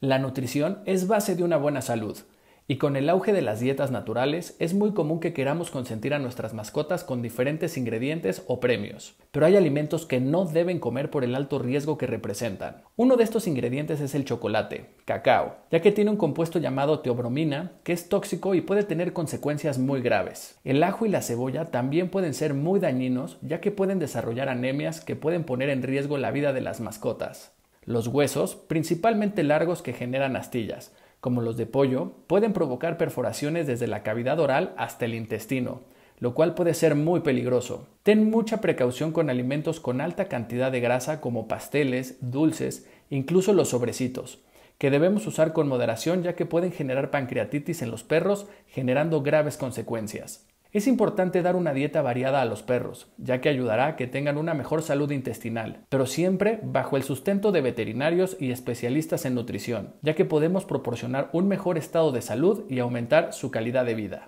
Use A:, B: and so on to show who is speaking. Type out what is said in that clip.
A: La nutrición es base de una buena salud. Y con el auge de las dietas naturales, es muy común que queramos consentir a nuestras mascotas con diferentes ingredientes o premios. Pero hay alimentos que no deben comer por el alto riesgo que representan. Uno de estos ingredientes es el chocolate, cacao, ya que tiene un compuesto llamado teobromina, que es tóxico y puede tener consecuencias muy graves. El ajo y la cebolla también pueden ser muy dañinos, ya que pueden desarrollar anemias que pueden poner en riesgo la vida de las mascotas. Los huesos, principalmente largos que generan astillas, como los de pollo, pueden provocar perforaciones desde la cavidad oral hasta el intestino, lo cual puede ser muy peligroso. Ten mucha precaución con alimentos con alta cantidad de grasa como pasteles, dulces, incluso los sobrecitos, que debemos usar con moderación ya que pueden generar pancreatitis en los perros, generando graves consecuencias. Es importante dar una dieta variada a los perros, ya que ayudará a que tengan una mejor salud intestinal, pero siempre bajo el sustento de veterinarios y especialistas en nutrición, ya que podemos proporcionar un mejor estado de salud y aumentar su calidad de vida.